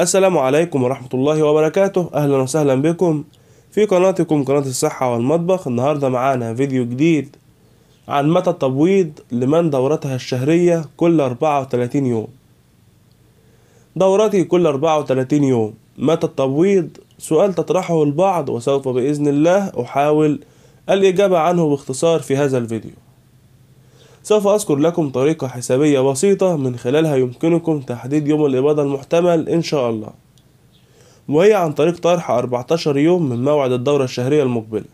السلام عليكم ورحمة الله وبركاته أهلا وسهلا بكم في قناتكم قناة الصحة والمطبخ النهاردة معانا فيديو جديد عن متى التبويض لمن دورتها الشهرية كل 34 يوم دورتي كل 34 يوم متى التبويض سؤال تطرحه البعض وسوف بإذن الله أحاول الإجابة عنه باختصار في هذا الفيديو سوف أذكر لكم طريقة حسابية بسيطة من خلالها يمكنكم تحديد يوم الإباضة المحتمل إن شاء الله وهي عن طريق طرح 14 يوم من موعد الدورة الشهرية المقبلة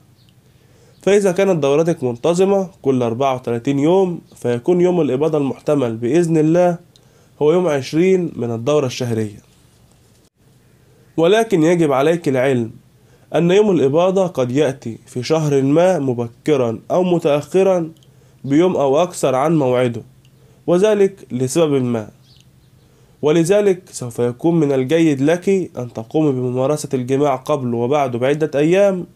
فإذا كانت دورتك منتظمة كل 34 يوم فيكون يوم الإباضة المحتمل بإذن الله هو يوم 20 من الدورة الشهرية ولكن يجب عليك العلم أن يوم الإباضة قد يأتي في شهر ما مبكرا أو متأخرا بيوم أو أكثر عن موعده وذلك لسبب ما ولذلك سوف يكون من الجيد لك أن تقومي بممارسة الجماع قبل وبعده بعدة أيام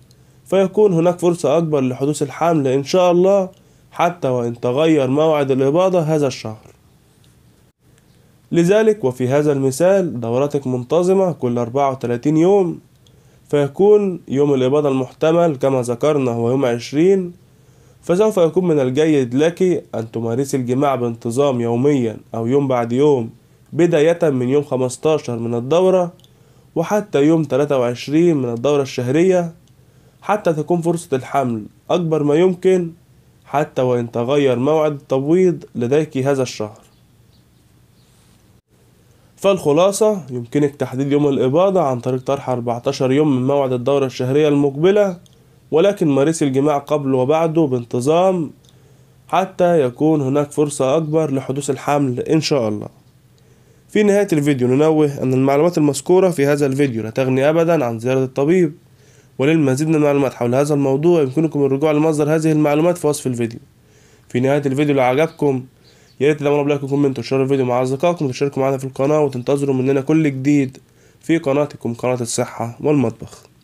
فيكون هناك فرصة أكبر لحدوث الحمل إن شاء الله حتى وإن تغير موعد الإباضة هذا الشهر لذلك وفي هذا المثال دوراتك منتظمة كل 34 يوم فيكون يوم الإباضة المحتمل كما ذكرنا هو يوم 20 فسوف يكون من الجيد لك أن تمارسي الجماع بانتظام يوميا أو يوم بعد يوم بداية من يوم 15 من الدورة وحتى يوم 23 من الدورة الشهرية حتى تكون فرصة الحمل أكبر ما يمكن حتى وإن تغير موعد التبويض لديك هذا الشهر فالخلاصة يمكنك تحديد يوم الإباضة عن طريق طرح 14 يوم من موعد الدورة الشهرية المقبلة ولكن مارسي الجماع قبل وبعده بانتظام حتى يكون هناك فرصة أكبر لحدوث الحمل إن شاء الله في نهاية الفيديو ننوه أن المعلومات المذكورة في هذا الفيديو لا تغني أبدا عن زيارة الطبيب وللمزيد من المعلومات حول هذا الموضوع يمكنكم الرجوع لمصدر هذه المعلومات في وصف الفيديو في نهاية الفيديو لو عجبكم يا ريت تعملوا وكومنت وشير الفيديو مع أصدقائكم وتشتركوا معنا في القناة وتنتظروا مننا كل جديد في قناتكم قناة الصحة والمطبخ